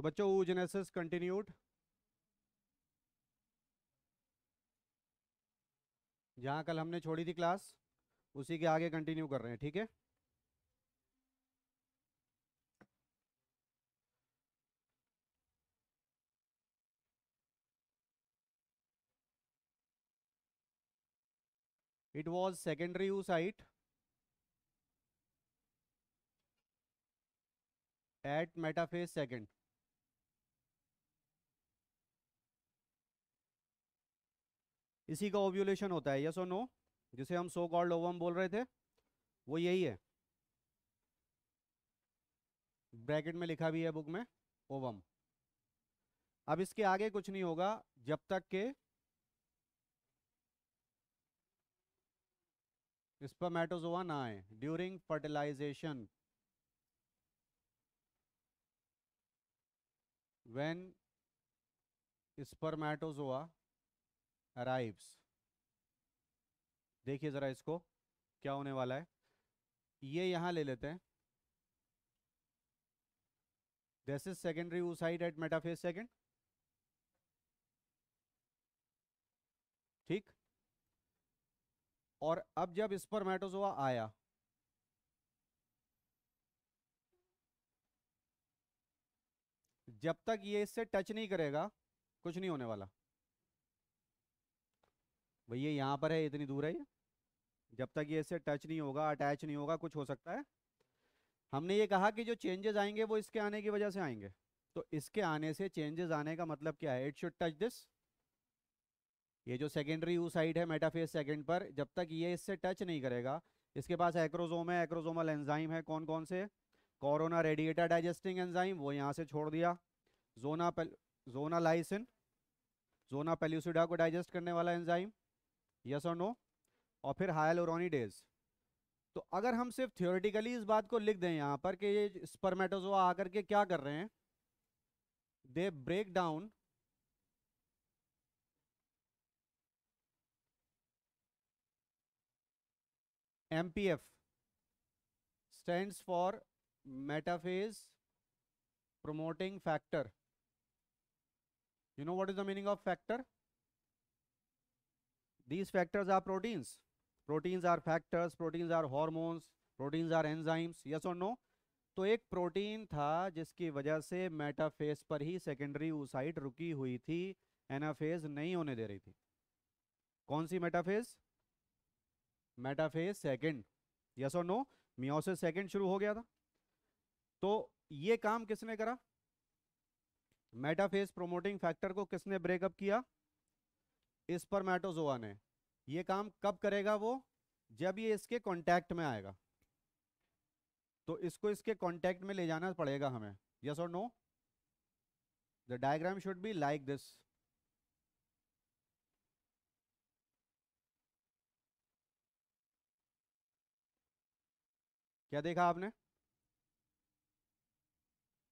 तो बच्चों genesis continued जहां कल हमने छोड़ी थी क्लास उसी के आगे कंटिन्यू कर रहे हैं ठीक है it was secondary oocyte at metaphase second इसी का ओव्यूलेशन होता है यस और नो जिसे हम सो कॉल्ड ओवम बोल रहे थे वो यही है ब्रैकेट में लिखा भी है बुक में ओवम अब इसके आगे कुछ नहीं होगा जब तक के स्पर्मेटोजोआ ना आए during fertilization when spermatozoa arrives देखिए ज़रा इसको क्या होने वाला है ये यहां ले लेते हैं this is secondary oocyte at metaphase second ठीक और अब जब इस पर स्पर्मेटोजोआ आया जब तक ये इससे टच नहीं करेगा कुछ नहीं होने वाला भैया यहाँ पर है इतनी दूर है ये जब तक ये इससे टच नहीं होगा अटैच नहीं होगा कुछ हो सकता है हमने ये कहा कि जो चेंजेस आएंगे वो इसके आने की वजह से आएंगे तो इसके आने से चेंजेस आने का मतलब क्या है इट शुड टच दिस ये जो सेकेंडरी यू साइड है मेटाफेस सेकेंड पर जब तक ये इससे टच नहीं करेगा इसके पास एक्रोजोम है एक्रोजोमल एंजाइम है कौन कौन से कोरोना रेडिएटर डाइजेस्टिंग एंजाइम वो यहाँ से छोड़ दिया जोना पेल, जोना लाइसिन जोना पेल्यूसिडा को डाइजेस्ट करने वाला एंजाइम यस और नो और फिर डेज तो अगर हम सिर्फ थियोरेटिकली इस बात को लिख दें यहाँ पर कि ये स्पर्मेटोजो आकर के क्या कर रहे हैं they break down F stand for metaphase promoting factor you know what is the meaning of factor these factors are proteins proteins are factors proteins are hormones proteins are enzymes yes or no तो एक protein था जिसकी वजह से metaphase पर ही secondary oocyte रुकी हुई थी एनाफेज नहीं होने दे रही थी कौन सी मेटाफेज मेटाफेज सेकेंड यस और नो मियोसिस सेकेंड शुरू हो गया था तो ये काम किसने करा मेटाफेज प्रोमोटिंग फैक्टर को किसने ब्रेकअप किया स्पर्मेटोजोआ ने ये काम कब करेगा वो जब ये इसके कांटेक्ट में आएगा तो इसको इसके कांटेक्ट में ले जाना पड़ेगा हमें यस और no the diagram should be like this क्या देखा आपने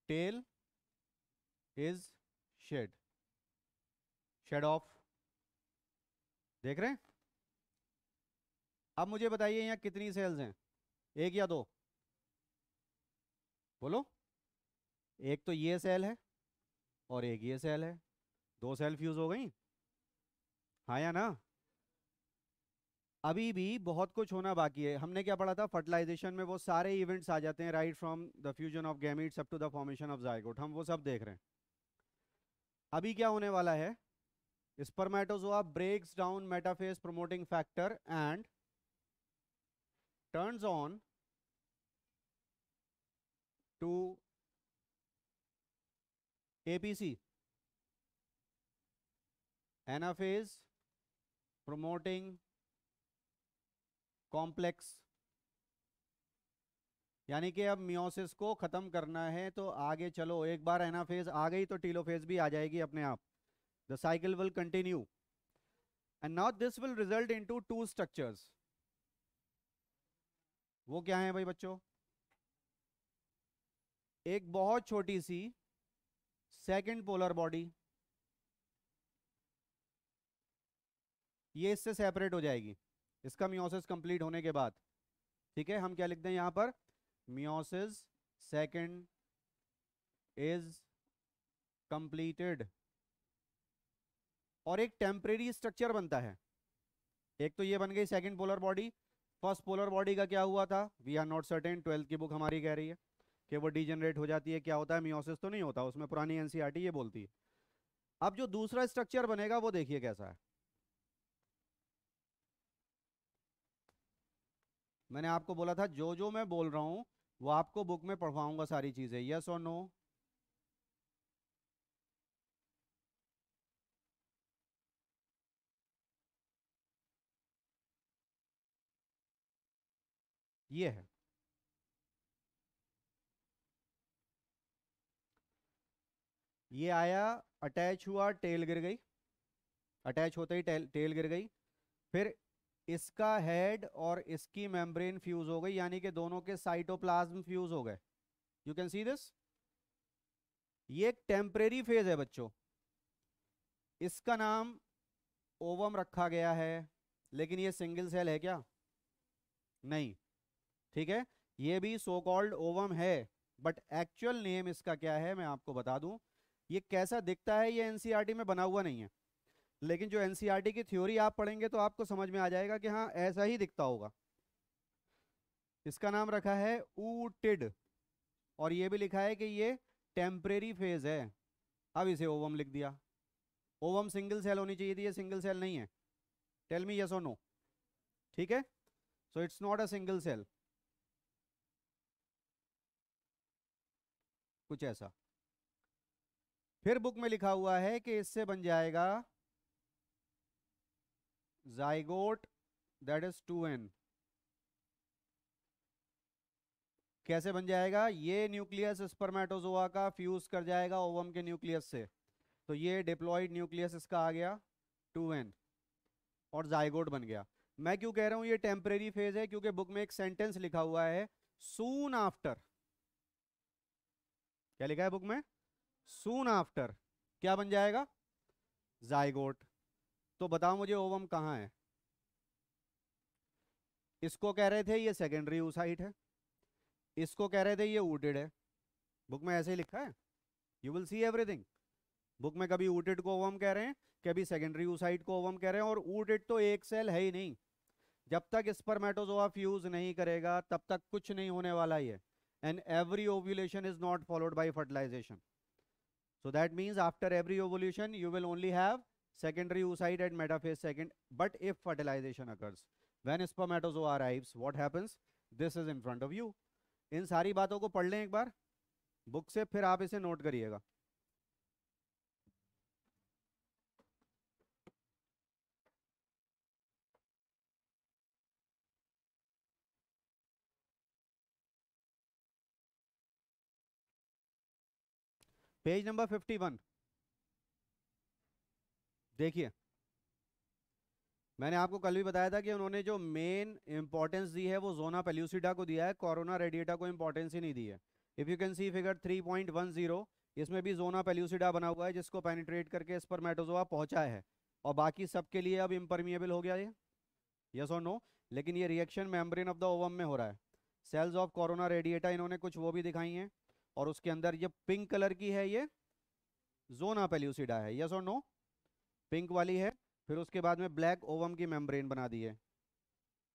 tail is shed shed off देख रहे हैं अब मुझे बताइए यहाँ कितनी सेल्स हैं एक या दो बोलो एक तो ये सेल है और एक ये सेल है दो सेल फ्यूज हो गई हाँ या ना अभी भी बहुत कुछ होना बाकी है हमने क्या पढ़ा था फर्टिलाइजेशन में वो सारे इवेंट्स आ जाते हैं right from the fusion of gametes up to the formation of zygote हम वो सब देख रहे हैं अभी क्या होने वाला है spermatozoa breaks down metaphase promoting factor and turns on to APC anaphase promoting complex यानी कि अब मियोसिस को खत्म करना है तो आगे चलो एक बार एनाफेज आ गई तो टीलोफेज भी आ जाएगी अपने आप the cycle will continue and now this will result into two structures वो क्या है भाई बच्चों एक बहुत छोटी सी सेकंड पोलर बॉडी ये इससे सेपरेट हो जाएगी इसका मियोसिस कंप्लीट होने के बाद ठीक है हम क्या लिखते हैं यहां पर मियोसिस सेकंड इज कंप्लीटेड और एक टेम्परेरी स्ट्रक्चर बनता है एक तो ये बन गई second polar body first polar body का क्या हुआ था we are not certain twelfth की बुक हमारी कह रही है कि वो डिजेनरेट हो जाती है क्या होता है मियोसिस तो नहीं होता उसमें पुरानी एनसीआरटी e ये बोलती है अब जो दूसरा स्ट्रक्चर बनेगा वो देखिए कैसा है मैंने आपको बोला था जो जो मैं बोल रहा हूँ वो आपको बुक में पढ़वाऊंगा सारी चीज़ें यस और नो ये है ये आया अटैच हुआ टेल गिर गई अटैच होते ही टेल टेल गिर गई फिर इसका हेड और इसकी मेम्ब्रेन फ्यूज हो गई यानी कि दोनों के साइटोप्लाज्म फ्यूज हो गए यू कैन सी दिस ये एक टेम्परेरी फेज है बच्चों इसका नाम ओवम रखा गया है लेकिन ये सिंगल सेल है क्या नहीं ठीक है ये भी सो कॉल्ड ओवम है बट एक्चुअल नेम इसका क्या है मैं आपको बता दूं ये कैसा दिखता है ये एनसीईआरटी e में बना हुआ नहीं है लेकिन जो एनसीईआरटी e की थ्योरी आप पढ़ेंगे तो आपको समझ में आ जाएगा कि हाँ ऐसा ही दिखता होगा इसका नाम रखा है ऊटिड और ये भी लिखा है कि ये टेम्परेरी फेज है अब इसे ओवम लिख दिया ओवम सिंगल सेल होनी चाहिए थी ये सिंगल सेल नहीं है टेल मी यस और नो ठीक है so it's not a single cell कुछ ऐसा फिर बुक में लिखा हुआ है कि इससे बन जाएगा zygote that is two N कैसे बन जाएगा ये न्यूक्लियस स्पर्मेटोजोआ का फ्यूज कर जाएगा ओवम के न्यूक्लियस से तो ये डिप्लॉइड न्यूक्लियस इसका आ गया टू एन और जाइगोट बन गया मैं क्यों कह रहा हूं ये टेम्परेरी फेज है क्योंकि बुक में एक सेंटेंस लिखा हुआ है सून आफ्टर क्या लिखा है बुक में सून आफ्टर क्या बन जाएगा जायगोट तो बताओ मुझे ओवम कहाँ है इसको कह रहे थे ये सेकेंडरी ऊसाइट है इसको कह रहे थे ये ऊटेड है बुक में ऐसे ही लिखा है you will see everything book में कभी ऊटेड को ओवम कह रहे हैं कभी सेकेंडरी ऊसाइट को ओवम कह रहे हैं और ऊटेड तो एक सेल है ही नहीं जब तक इस पर मेटोजोआ फ्यूज नहीं करेगा तब तक कुछ नहीं होने वाला ही है and every ovulation is not followed by fertilization. So that means after every ovulation, you will only have secondary oocyte and metaphase second. But if fertilization occurs, when spermatozoa arrives, what happens? This is in front of you. In sari बातों ko पढ़ ek एक book se, से aap ise note note page number fifty one देखिए मैंने आपको कल भी बताया था कि उन्होंने जो मेन इंपॉर्टेंस दी है वो जोना पेल्यूसिडा को दिया है कोरोना रेडिएटा को इंपॉर्टेंस ही नहीं दी है if you can see figure 3.10 इसमें भी जोना पेल्यूसिडा बना हुआ है जिसको पेनिट्रेट करके इस पर मेटोजोआ पहुंचा है और बाकी सबके लिए अब इम्परमिएबल हो गया ये यस और नो लेकिन ये reaction membrane of the ovum में हो रहा है सेल्स ऑफ कोरोना रेडिएटा इन्होंने कुछ वो भी दिखाई हैं और उसके अंदर ये पिंक कलर की है ये जोना पेल्यूसिडा है यस और नो पिंक वाली है फिर उसके बाद में ब्लैक ओवम की मेम्ब्रेन बना दी है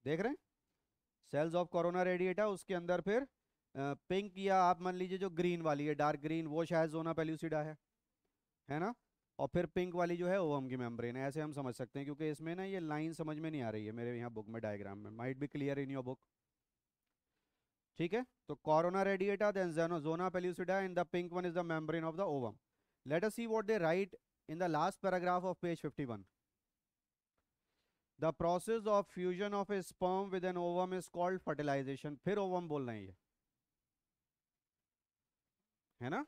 देख रहे हैं सेल्स ऑफ कोरोना रेडिएटा उसके अंदर फिर पिंक या आप मान लीजिए जो ग्रीन वाली है डार्क ग्रीन वो शायद जोना पेल्यूसिडा है है ना और फिर पिंक वाली जो है ओवम की मेम्ब्रेन है ऐसे हम समझ सकते हैं क्योंकि इसमें ना ये लाइन समझ में नहीं आ रही है मेरे यहाँ बुक में डायग्राम में माइट भी क्लियर इन योर बुक ठीक है तो corona radiata zona pellucida in the pink one is the membrane of the ovum let us see what they write in the last paragraph of page 51 the process of fusion of a sperm with an ovum is called fertilization फिर ovum बोल रहे हैं ये है ना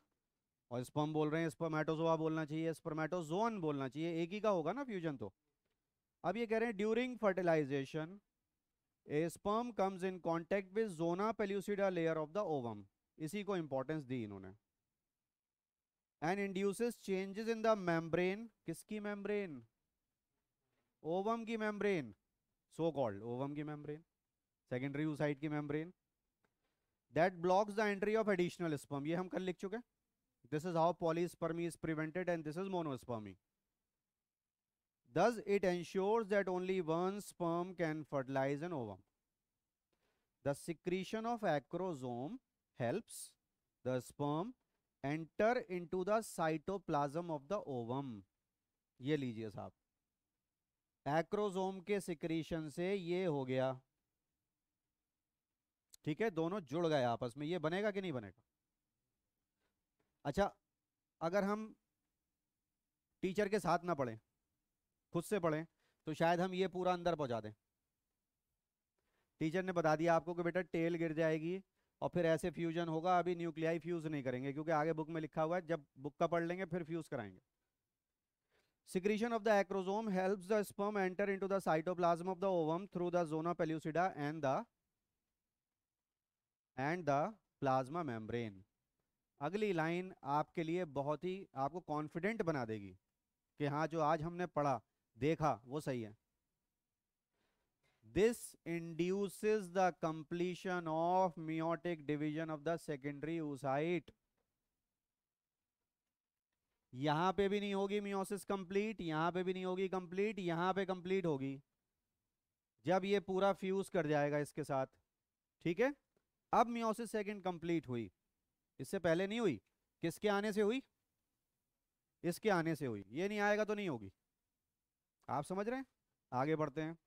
और sperm बोल रहे हैं स्पर्मेटोजोआ बोलना चाहिए स्पर्मेटोजोन बोलना चाहिए एक ही का होगा ना फ्यूजन तो अब ये कह रहे हैं during fertilization a sperm comes in contact with zona pellucida layer of the ovum इसी को इंपॉर्टेंस दी इन्होंने and induces changes in the membrane किसकी मेम्ब्रेन ओवम की मेम्ब्रेन सो कॉल्ड ओवम की मेम्ब्रेन सेकेंडरी यूसाइड की membrane that blocks the entry of additional sperm ये हम कल लिख चुके this is how polyspermy is prevented and this is monospermy does it ensures that only one sperm can fertilize an ovum. The secretion of acrosome helps the sperm enter into the cytoplasm of the ovum. ye lijiye sahab acrosome ke secretion se ye ho gaya theek hai dono jud gaye aapas mein ye banega ki nahi banega acha agar hum teacher ke sath na padhe खुद से पढ़ें तो शायद हम ये पूरा अंदर पहुंचा दें टीचर ने बता दिया आपको कि बेटा टेल गिर जाएगी और फिर ऐसे फ्यूजन होगा अभी न्यूक्लियाई फ्यूज नहीं करेंगे क्योंकि आगे बुक में लिखा हुआ है जब बुक का पढ़ लेंगे फिर फ्यूज कराएंगे secretion of the acrosome helps the sperm enter into the cytoplasm of the ovum through the zona pellucida and the and the plasma membrane अगली लाइन आपके लिए बहुत ही आपको कॉन्फिडेंट बना देगी कि हाँ जो आज हमने पढ़ा देखा वो सही है this induces the completion of meiotic division of the secondary oocyte यहां पे भी नहीं होगी मियोसिस कंप्लीट यहां पे भी नहीं होगी कंप्लीट यहां पे कंप्लीट होगी जब ये पूरा फ्यूज कर जाएगा इसके साथ ठीक है अब मियोसिस सेकेंड कंप्लीट हुई इससे पहले नहीं हुई किसके आने से हुई इसके आने से हुई ये नहीं आएगा तो नहीं होगी आप समझ रहे हैं आगे बढ़ते हैं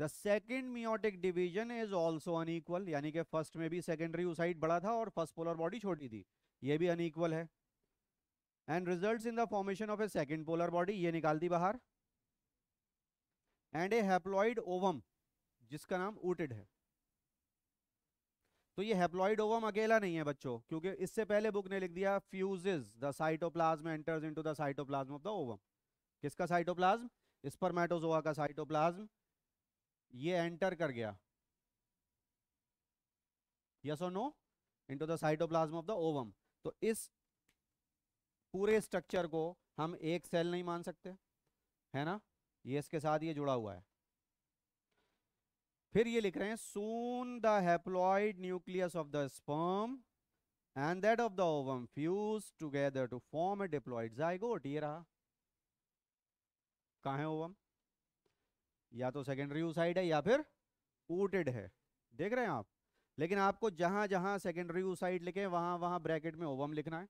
the second meiotic division is also unequal यानी कि फर्स्ट में भी सेकेंडरी यूसाइड बड़ा था और फर्स्ट पोलर बॉडी छोटी थी ये भी अनईक्वल है and result in the formation of a second polar body ये निकाल दी बाहर एंड ए हैप्लॉइड ओवम जिसका नाम ऊटेड है तो ये हैप्लॉइड ओवम अकेला नहीं है बच्चों क्योंकि इससे पहले बुक ने लिख दिया fuses the cytoplasm enters into the cytoplasm of the ovum किसका साइटोप्लाज्म स्पर्मेटोजोआ का साइटोप्लाज्म ये एंटर कर गया यस और no into the cytoplasm of the ovum तो इस पूरे स्ट्रक्चर को हम एक सेल नहीं मान सकते है ना ये इसके साथ ये जुड़ा हुआ है फिर ये लिख रहे हैं soon the haploid nucleus of the sperm and that of the ovum fuse together to form a diploid zygote ये रहा कहा है ओवम या तो सेकेंडरी यूसाइड है या फिर कोटेड है देख रहे हैं आप लेकिन आपको जहां जहां सेकेंडरी यूसाइड लिखे वहां वहां ब्रैकेट में ओवम लिखना है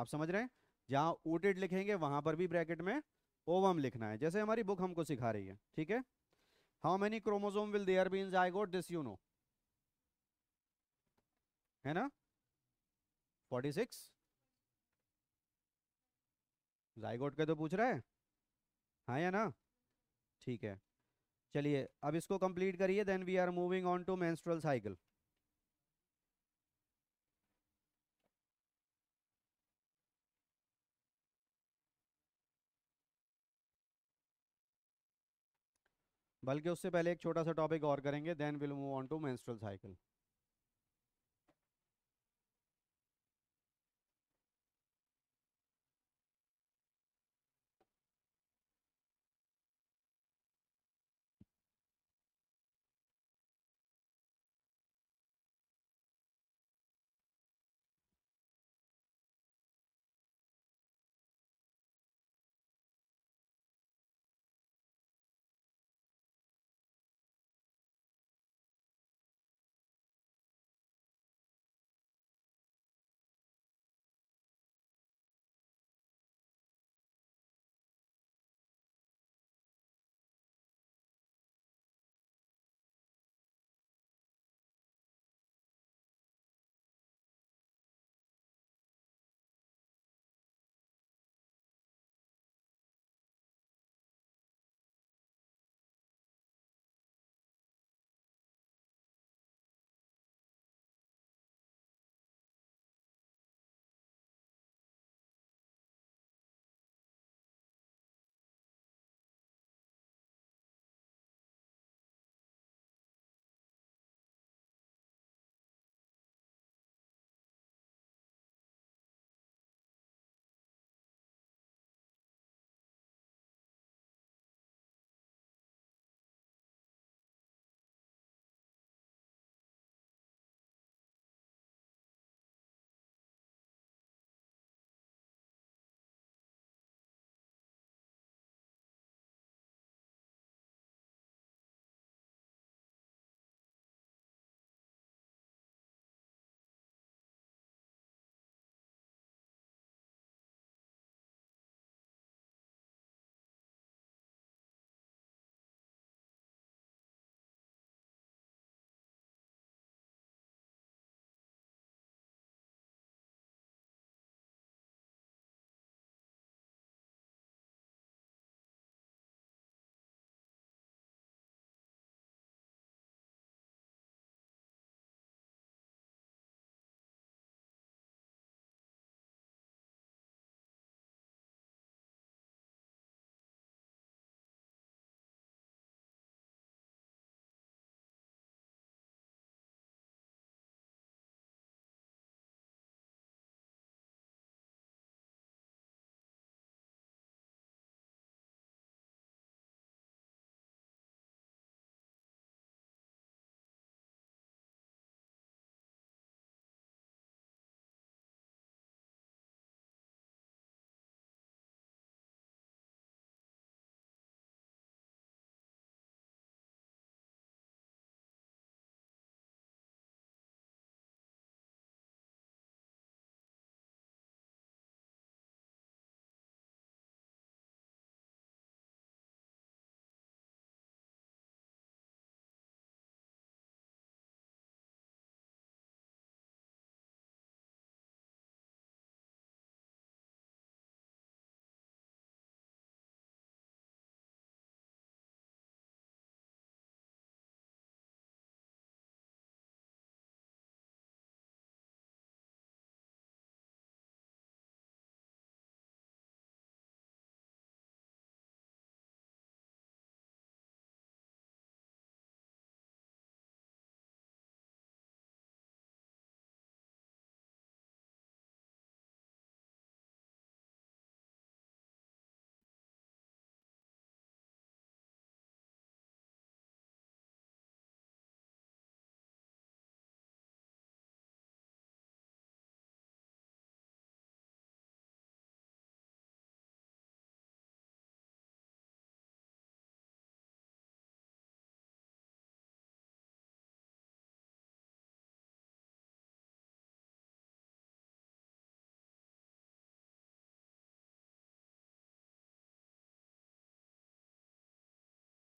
आप समझ रहे हैं जहां ऊटेड लिखेंगे वहां पर भी ब्रैकेट में ओवम लिखना है जैसे हमारी बुक हमको सिखा रही है ठीक है how many chromosome will there be in zygote this you know है ना 46 जायगोट के तो पूछ रहा है हाँ या ना ठीक है चलिए अब इसको कंप्लीट करिए then we are moving on to menstrual cycle बल्कि उससे पहले एक छोटा सा टॉपिक और करेंगे then will move on to menstrual cycle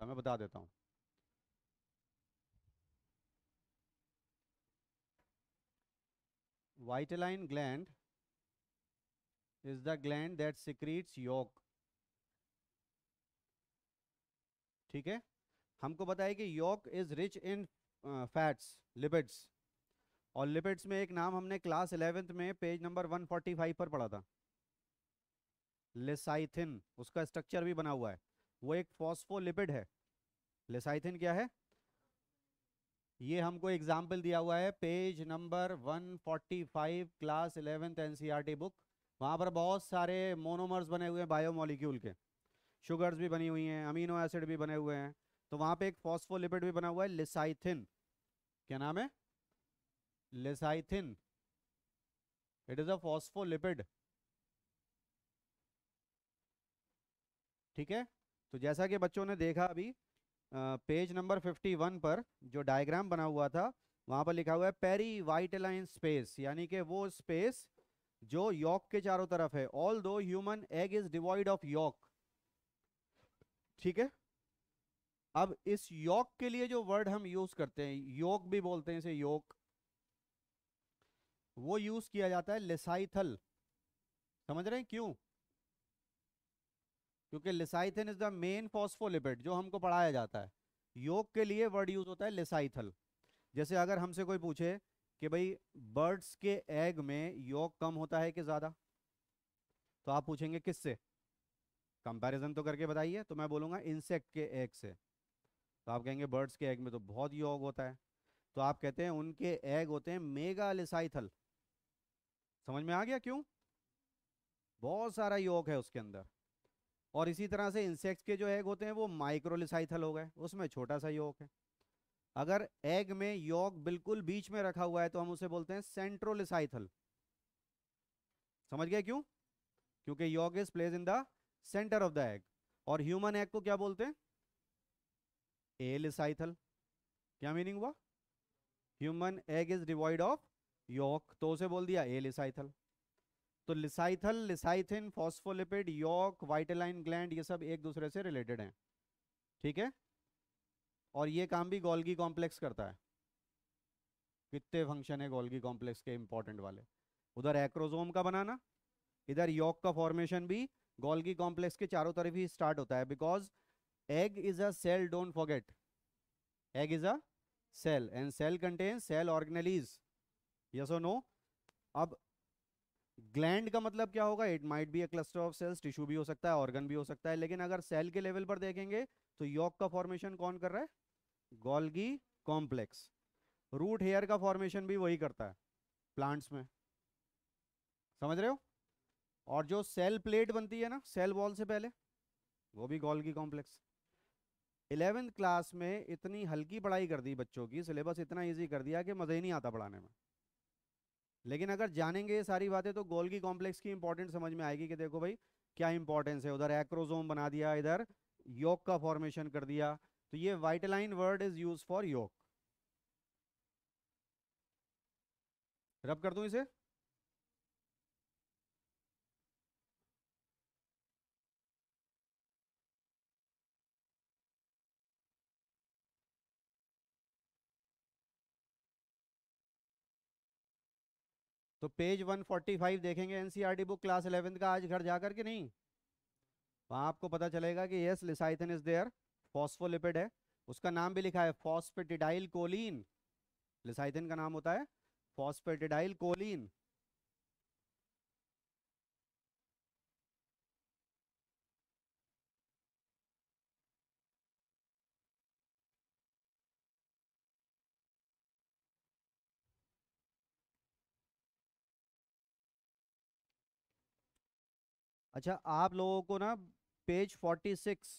था मैं बता देता हूँ vitelline gland is the gland that secretes yolk ठीक है हमको बताया कि yolk is rich in fats lipids और लिपिड्स में एक नाम हमने क्लास इलेवेंथ में पेज नंबर 145 पर पढ़ा था लेसाइथिन उसका स्ट्रक्चर भी बना हुआ है वो एक फॉस्फोलिपिड है लेसाइथिन क्या है ये हमको एग्जाम्पल दिया हुआ है page number 145 class eleventh NCERT book वहाँ पर बहुत सारे मोनोमर्स बने हुए हैं बायोमोलिक्यूल के शुगर्स भी बनी हुई हैं अमीनो एसिड भी बने हुए हैं तो वहाँ पे एक फॉस्फोलिपिड भी बना हुआ है लिसाइथिन क्या नाम है lecithin it is a phospholipid ठीक है तो जैसा कि बच्चों ने देखा अभी पेज नंबर 51 पर जो डायग्राम बना हुआ था वहां पर लिखा हुआ है पेरी वाइट लाइन स्पेस यानी कि वो स्पेस जो यॉक के चारों तरफ है although human egg is devoid of yolk ठीक है अब इस योक के लिए जो वर्ड हम यूज करते हैं योक भी बोलते हैं इसे योक वो यूज किया जाता है लेसाइथल समझ रहे हैं क्यों क्योंकि lecithin is the main phospholipid जो हमको पढ़ाया जाता है योग के लिए वर्ड यूज होता है लिसाइथल जैसे अगर हमसे कोई पूछे कि भाई बर्ड्स के एग में योग कम होता है कि ज़्यादा तो आप पूछेंगे किससे कंपैरिजन तो करके बताइए तो मैं बोलूँगा इंसेक्ट के एग से तो आप कहेंगे बर्ड्स के एग में तो बहुत योग होता है तो आप कहते हैं उनके एग होते हैं मेगा लिसाइथल समझ में आ गया क्यों बहुत सारा योग है उसके अंदर और इसी तरह से इंसेक्ट्स के जो एग होते हैं वो माइक्रोलिसाइथल हो गए उसमें छोटा सा योग है अगर एग में योग बिल्कुल बीच में रखा हुआ है तो हम उसे बोलते हैं सेंट्रोलिसाइथल समझ गए क्यों क्योंकि yolk is place in the centre of the egg और ह्यूमन एग को क्या बोलते हैं एलिसाइथल क्या मीनिंग हुआ human egg is devoid of yolk तो उसे बोल दिया एलिसाइथल तो लिसाइथल लिसाइथिन फॉस्फोलिपिड योक वाइटलाइन ग्लैंड ये सब एक दूसरे से रिलेटेड हैं ठीक है और ये काम भी गोल्गी कॉम्प्लेक्स करता है कितने फंक्शन है गोल्गी कॉम्प्लेक्स के इंपॉर्टेंट वाले उधर एक्रोजोम का बनाना इधर योक का फॉर्मेशन भी गोल्गी कॉम्प्लेक्स के चारों तरफ ही स्टार्ट होता है because egg is a cell don't forget egg is a cell and cell contain cell organelles yes और नो अब ग्लैंड का मतलब क्या होगा it might be a cluster of cells tissue भी हो सकता है ऑर्गन भी हो सकता है लेकिन अगर सेल के लेवल पर देखेंगे तो यॉक का फॉर्मेशन कौन कर रहा है गोल्गी कॉम्प्लेक्स रूट हेयर का फॉर्मेशन भी वही करता है प्लांट्स में समझ रहे हो और जो सेल प्लेट बनती है ना सेल वॉल से पहले वो भी गोल्गी कॉम्प्लेक्स इलेवेंथ क्लास में इतनी हल्की पढ़ाई कर दी बच्चों की सिलेबस इतना ईजी कर दिया कि मज़ा ही नहीं आता पढ़ाने में लेकिन अगर जानेंगे ये सारी बातें तो गोल्गी कॉम्प्लेक्स की इंपॉर्टेंट समझ में आएगी कि देखो भाई क्या इंपॉर्टेंस है उधर एक्रोजोम बना दिया इधर योग का फॉर्मेशन कर दिया तो ये vitelline word is use for yolk रब कर दू इसे तो पेज 145 देखेंगे एनसीईआरटी बुक क्लास इलेवेंथ का आज घर जाकर के नहीं वहाँ आपको पता चलेगा कि yes lecithin is there phospholipid है उसका नाम भी लिखा है फॉस्फेटिडाइल कोलिन लिसाइथन का नाम होता है फॉस्फेटिडाइल कोलिन अच्छा आप लोगों को ना पेज 46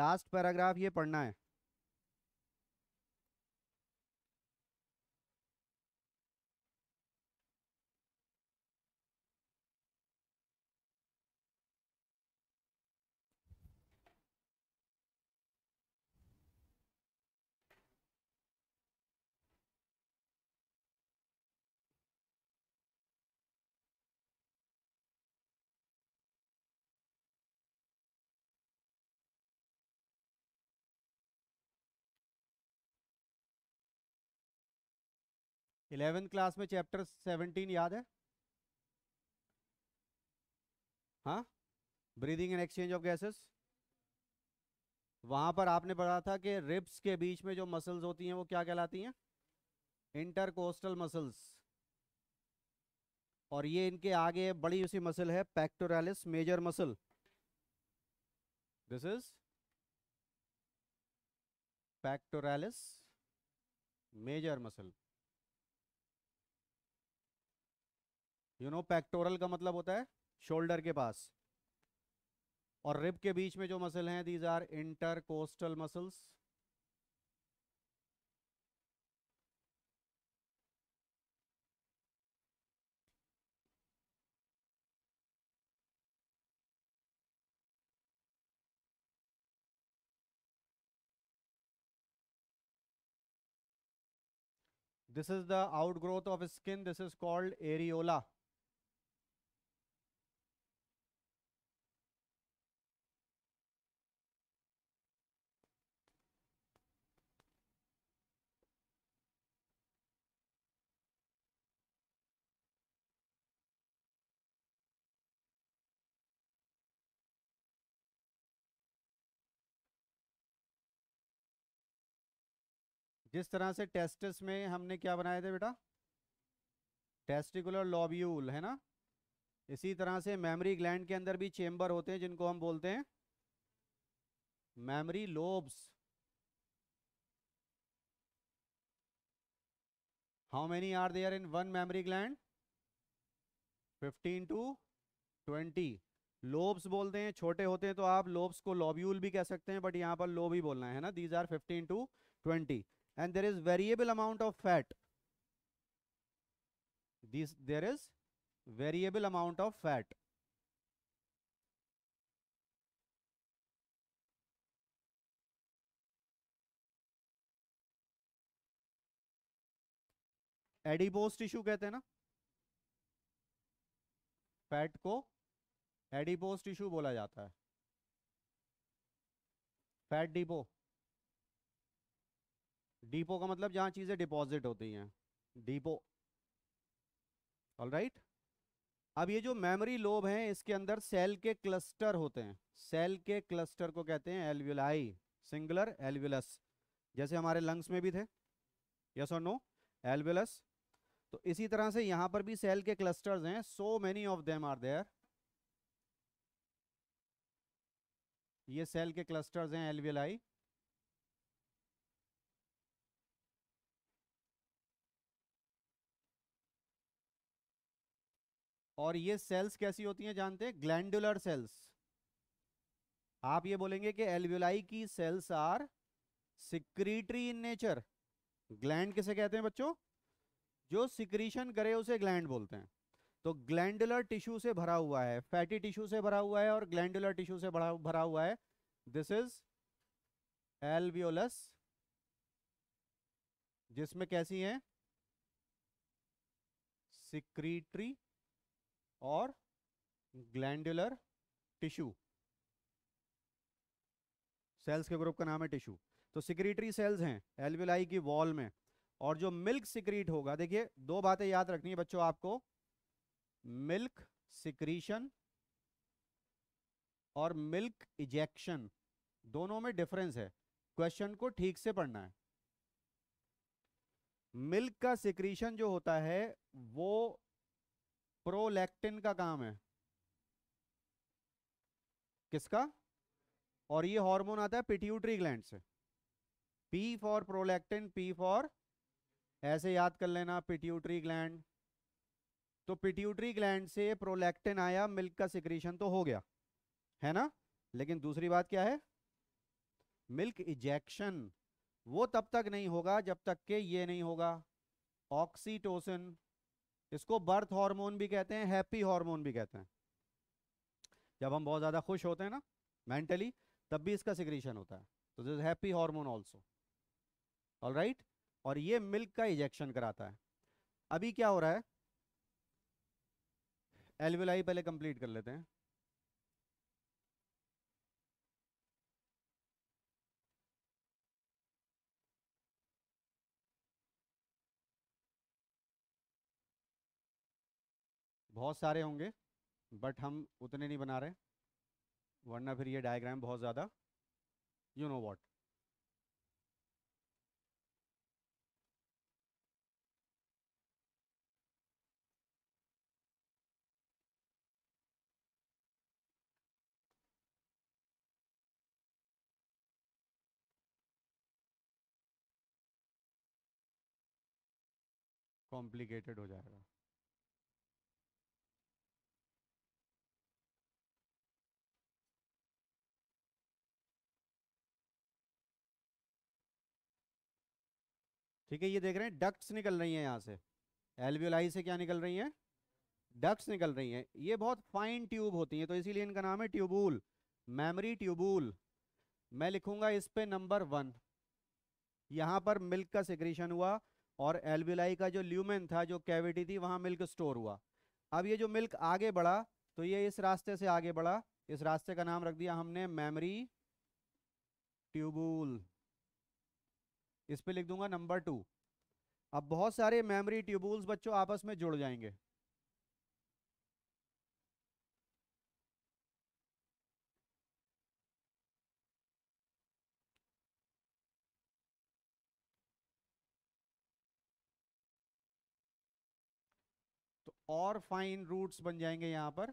लास्ट पैराग्राफ ये पढ़ना है इलेवेंथ क्लास में चैप्टर सेवनटीन याद है हाँ breathing and exchange of gases वहां पर आपने पढ़ा था कि रिब्स के बीच में जो मसल्स होती हैं वो क्या कहलाती हैं इंटरकोस्टल मसल्स और ये इनके आगे बड़ी उसी मसल है pectoralis major muscle this is pectoralis major muscle you know pectoral का मतलब होता है शोल्डर के पास और रिब के बीच में जो मसल हैं these are intercostal muscles this is the outgrowth of skin this is called areola जिस तरह से टेस्टिस में हमने क्या बनाए थे बेटा टेस्टिकुलर लॉब्यूल है ना इसी तरह से मेमोरी ग्लैंड के अंदर भी चेम्बर होते हैं जिनको हम बोलते हैं mammary lobes how many are are in one mammary gland 15 to 20 lobes बोलते हैं छोटे होते हैं तो आप लोब्स को लॉब्यूल भी कह सकते हैं बट यहाँ पर लोब ही बोलना है ना these are 15 to twenty and there is variable amount of fat this there is variable amount of fat adipose tissue कहते हैं ना फैट को एडिपोज टिश्यू बोला जाता है फैट डिपो डिपो का मतलब जहां चीज़ें डिपॉजिट होती हैं डिपो ऑल राइट अब ये जो मेमोरी लोब हैं इसके अंदर सेल के क्लस्टर होते हैं सेल के क्लस्टर को कहते हैं एलव्यूलाई सिंगुलर एलव्यूलस जैसे हमारे लंग्स में भी थे यस और नो एलव्यूलस तो इसी तरह से यहां पर भी सेल के क्लस्टर्स हैं so many of them are there ये सेल के क्लस्टर्स हैं एलवीएलआई और ये सेल्स कैसी होती हैं जानते हैं ग्लैंडुलर सेल्स आप ये बोलेंगे कि एल्वियोलाई की cells are secretory in nature gland किसे कहते हैं बच्चों जो सिक्रीशन करे उसे ग्लैंड बोलते हैं तो ग्लैंडुलर टिश्यू से भरा हुआ है फैटी टिश्यू से भरा हुआ है और ग्लैंडुलर टिश्यू से भरा भरा हुआ है दिस इज एल्वियोलस जिसमें कैसी है सिक्रीटरी और ग्लैंडुलर टिश्यू सेल्स के ग्रुप का नाम है टिश्यू तो सिक्रीटरी सेल्स हैं एलविलाई की वॉल में और जो मिल्क सिक्रीट होगा देखिए दो बातें याद रखनी है बच्चों आपको मिल्क सिक्रीशन और मिल्क इजेक्शन दोनों में डिफरेंस है क्वेश्चन को ठीक से पढ़ना है मिल्क का सिक्रीशन जो होता है वो प्रोलैक्टिन का काम है किसका और ये हार्मोन आता है पिट्यूटरी ग्लैंड से P for prolactin P for ऐसे याद कर लेना पिट्यूटरी ग्लैंड तो पिट्यूटरी ग्लैंड से प्रोलैक्टिन आया मिल्क का सिक्रीशन तो हो गया है ना लेकिन दूसरी बात क्या है मिल्क इजेक्शन वो तब तक नहीं होगा जब तक के ये नहीं होगा ऑक्सीटोसिन इसको बर्थ हार्मोन भी कहते हैं हैप्पी हार्मोन भी कहते हैं जब हम बहुत ज़्यादा खुश होते हैं ना मेंटली तब भी इसका सिक्रीशन होता है तो this happy hormone also all right और ये मिल्क का इजेक्शन कराता है अभी क्या हो रहा है एलविलाई पहले कंप्लीट कर लेते हैं बहुत सारे होंगे बट हम उतने नहीं बना रहे वरना फिर ये डायग्राम बहुत ज़्यादा यू नो वॉट कॉम्प्लिकेटेड हो जाएगा ठीक है ये देख रहे हैं डक्ट्स निकल रही हैं यहाँ से एलवियोलाई से क्या निकल रही हैं डक्ट्स निकल रही हैं ये बहुत फाइन ट्यूब होती हैं तो इसीलिए इनका नाम है ट्यूबूल मेमरी ट्यूबूल मैं लिखूंगा इस पे नंबर वन यहाँ पर मिल्क का सिक्रीशन हुआ और एलवियोलाई का जो ल्यूमेन था जो कैविटी थी वहाँ मिल्क स्टोर हुआ अब ये जो मिल्क आगे बढ़ा तो ये इस रास्ते से आगे बढ़ा इस रास्ते का नाम रख दिया हमने मेमरी ट्यूबूल इस पर लिख दूंगा नंबर टू अब बहुत सारे मेमोरी ट्यूबुल्स बच्चों आपस में जुड़ जाएंगे तो और फाइन रूट्स बन जाएंगे यहां पर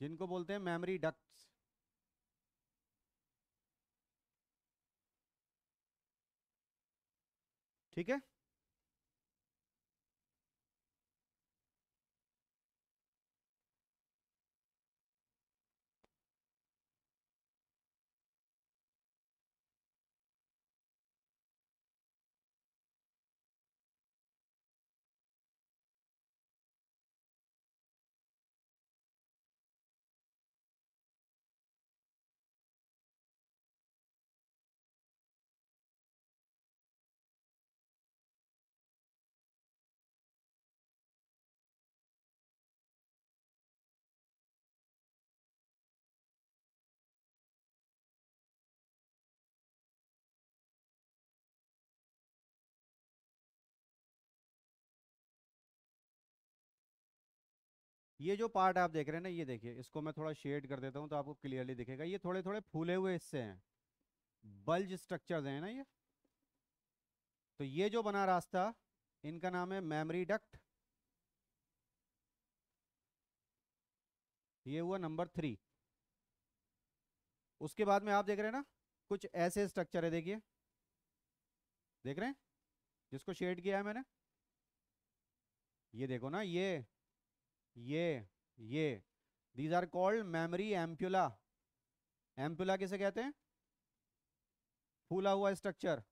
जिनको बोलते हैं मेमोरी डक्ट्स ठीक है ये जो पार्ट आप देख रहे हैं ना ये देखिए इसको मैं थोड़ा शेड कर देता हूँ तो आपको क्लियरली दिखेगा ये थोड़े थोड़े फूले हुए हिस्से हैं बल्ज स्ट्रक्चर्स हैं ना ये तो ये जो बना रास्ता इनका नाम है मेमरी डक्ट ये हुआ नंबर थ्री उसके बाद में आप देख रहे हैं ना कुछ ऐसे स्ट्रक्चर है देखिए देख रहे हैं जिसको शेड किया है मैंने ये देखो ना ये ये ये these are called mammary ampulla ampulla किसे कहते हैं फूला हुआ स्ट्रक्चर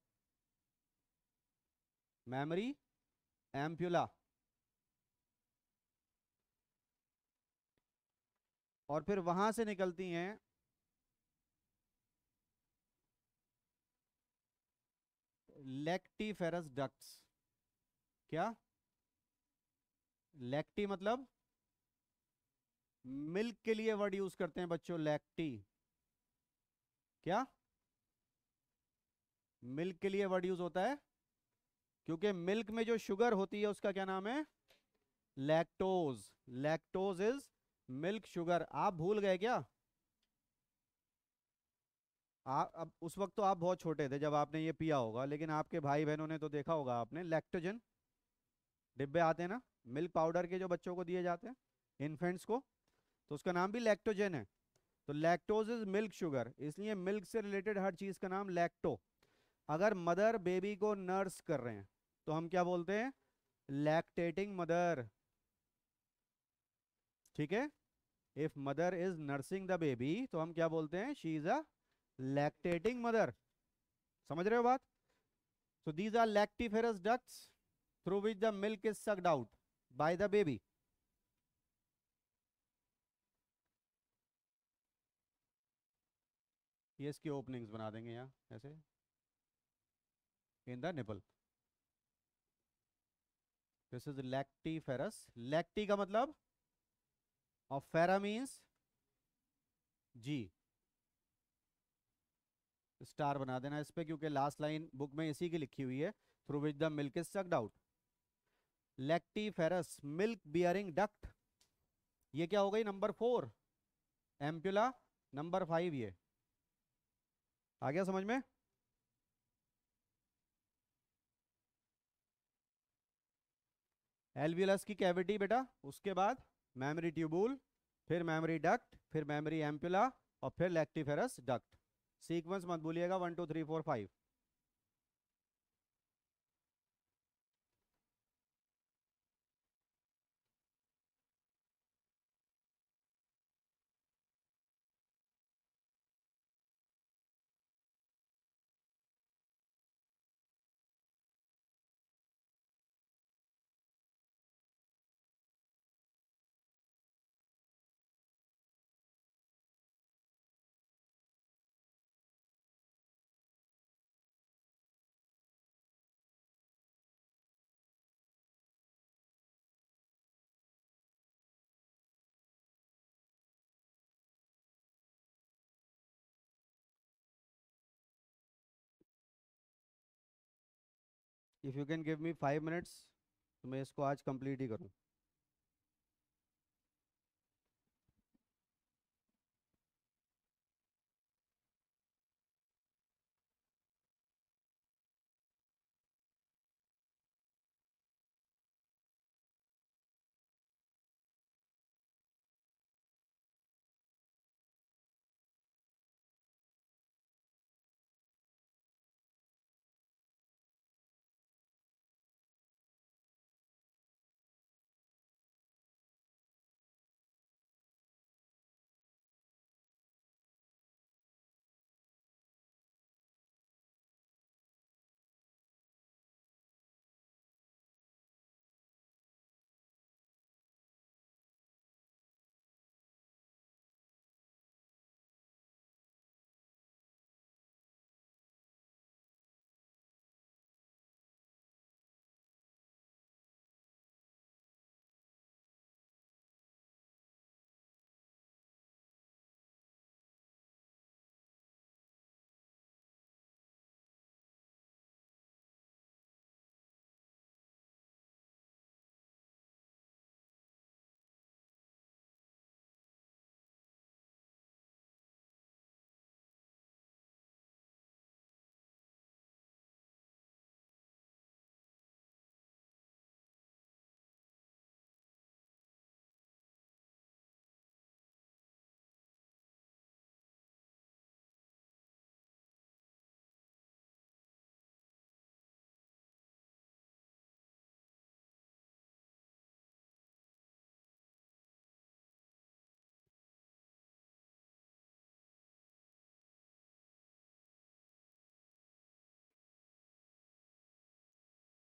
मेमरी एम्प्यूला और फिर वहां से निकलती हैं फेरस डक्ट्स क्या लेक्टी मतलब मिल्क के लिए वर्ड यूज करते हैं बच्चों लैक्टी क्या मिल्क के लिए वर्ड यूज होता है क्योंकि मिल्क में जो शुगर होती है उसका क्या नाम है lactose lactose is milk sugar आप भूल गए क्या आ, अब उस वक्त तो आप बहुत छोटे थे जब आपने ये पिया होगा लेकिन आपके भाई बहनों ने तो देखा होगा आपने लैक्टोजन डिब्बे आते हैं ना मिल्क पाउडर के जो बच्चों को दिए जाते हैं इन्फेंट्स को तो उसका नाम भी लैक्टोजन है तो लैक्टोज इज मिल्क शुगर इसलिए मिल्क से रिलेटेड हर चीज़ का नाम लैक्टो अगर मदर बेबी को नर्स कर रहे हैं तो हम क्या बोलते हैं लैक्टेटिंग मदर ठीक है if mother is nursing the baby तो हम क्या बोलते हैं she is a lactating mother समझ रहे हो बात so these are lactiferous ducts through which the milk is sucked out by the baby ये इसकी ओपनिंग्स बना देंगे यहाँ ऐसे in the nipple this is lactiferous lacti का मतलब और फेरा मीन्स जी स्टार बना देना इस पर क्योंकि लास्ट लाइन बुक में इसी की लिखी हुई है through which the milk is suck out lactiferous milk bearing duct ये क्या हो गई number four ampulla number five ये आ गया समझ में एलवीएलएस की कैविटी बेटा उसके बाद मेमोरी ट्यूबुल फिर मेमोरी डक्ट फिर मेमोरी एम्पुला और फिर लेक्टिफेरस डक्ट सीक्वेंस मत भूलिएगा one two three four five if you can give me five minutes तो मैं इसको आज कंप्लीट ही करूँ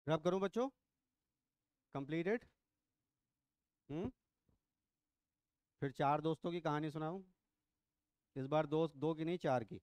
रब करूं बच्चों कंप्लीटेड हम्म फिर चार दोस्तों की कहानी सुनाऊं इस बार दोस्त दो की नहीं चार की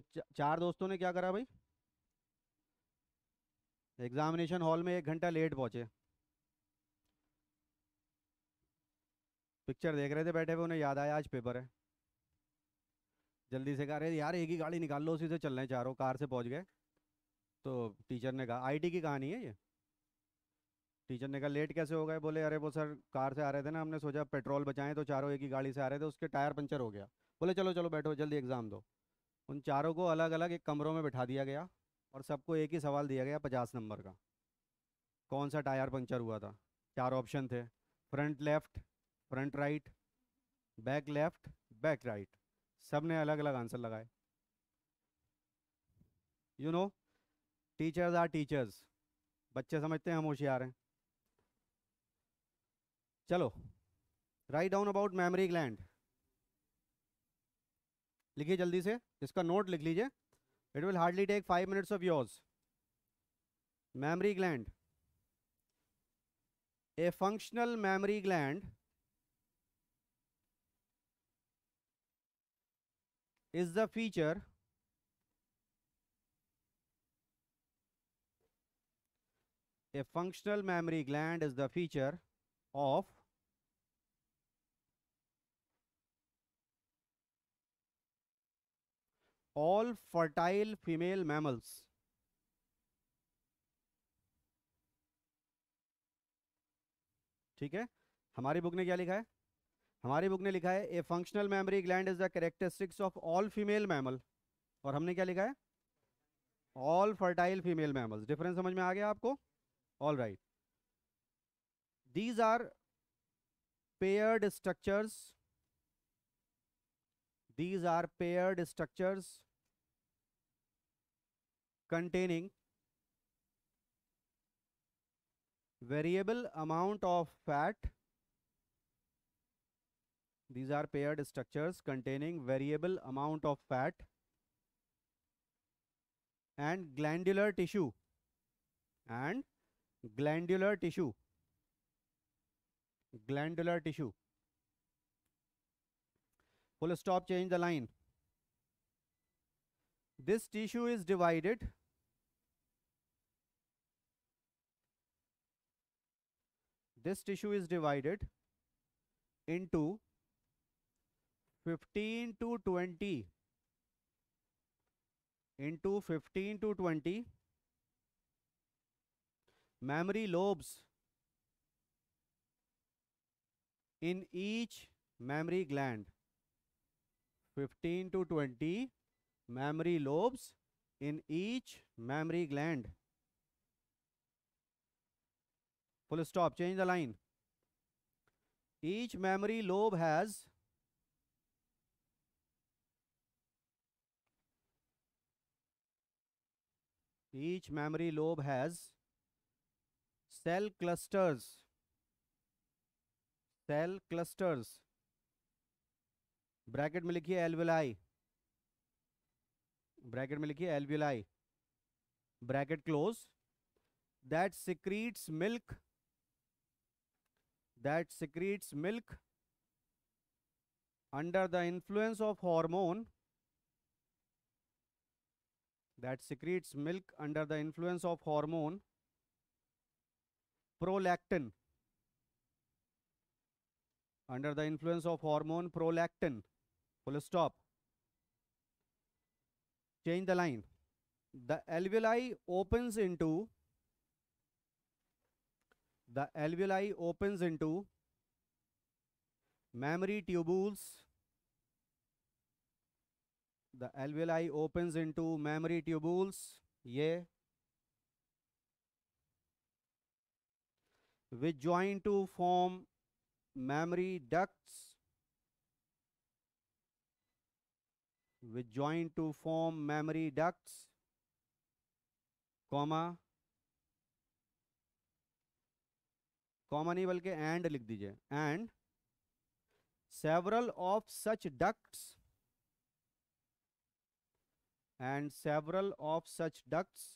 तो चार दोस्तों ने क्या करा भाई एग्जामिनेशन हॉल में एक घंटा लेट पहुंचे पिक्चर देख रहे थे बैठे हुए उन्हें याद आया आज पेपर है जल्दी से कह रहे यार एक ही गाड़ी निकाल लो उसी से चल रहे हैं चारों कार से पहुंच गए तो टीचर ने कहा आईटी की कहानी है ये टीचर ने कहा लेट कैसे हो गए बोले अरे वो सर कार से आ रहे थे ना हमने सोचा पेट्रोल बचाएं तो चारों एक ही गाड़ी से आ रहे थे उसके टायर पंचर हो गया बोले चलो चलो बैठो जल्दी एग्ज़ाम दो उन चारों को अलग अलग एक कमरों में बिठा दिया गया और सबको एक ही सवाल दिया गया पचास नंबर का कौन सा टायर पंक्चर हुआ था चार ऑप्शन थे front left front right back left back right सब ने अलग अलग आंसर लगाए you know teachers are teachers बच्चे समझते हैं हम होशियार हैं चलो write down about mammary gland लिखिए जल्दी से इसका नोट लिख लीजिए it will hardly take five minutes of yours mammary gland a functional mammary gland is the feature a functional mammary gland is the feature of all fertile female mammals ठीक है हमारी book ने क्या लिखा है हमारी बुक ने लिखा है a functional mammary gland is the characteristics of all female mammal और हमने क्या लिखा है all fertile female mammals difference समझ में आ गया आपको all right these are paired structures these are paired structures containing variable amount of fat these are paired structures containing variable amount of fat and glandular tissue and glandular tissue glandular tissue full stop change the line this tissue is divided this tissue is divided into 15 to 20 into 15 to 20 memory lobes in each memory gland 15 to 20 memory lobes in each memory gland full stop change the line each memory lobe has each memory lobe has cell clusters cell clusters bracket में लिखिए alveoli bracket में लिखिए alveoli bracket close that secretes milk that secretes milk under the influence of hormone that secretes milk under the influence of hormone prolactin under the influence of hormone prolactin full stop change the line the alveoli opens into the alveoli opens into mammary tubules the alveoli opens into mammary tubules Yeah. which join to form mammary ducts which join to form mammary ducts, comma, comma नहीं बल्कि and लिख दीजिए and several of such ducts and several of such ducts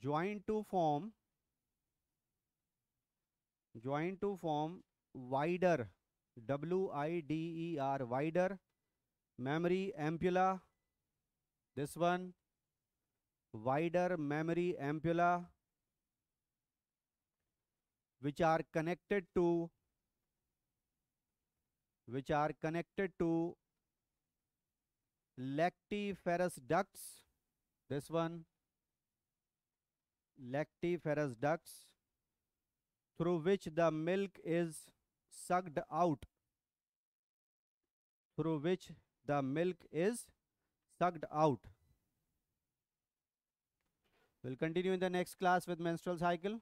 join to form join to form wider w i d e r wider memory ampulla this one wider memory ampulla which are connected to which are connected to lactiferous ducts this one lactiferous ducts through which the milk is sucked out through which the milk is sucked out. We'll continue in the next class with menstrual cycle.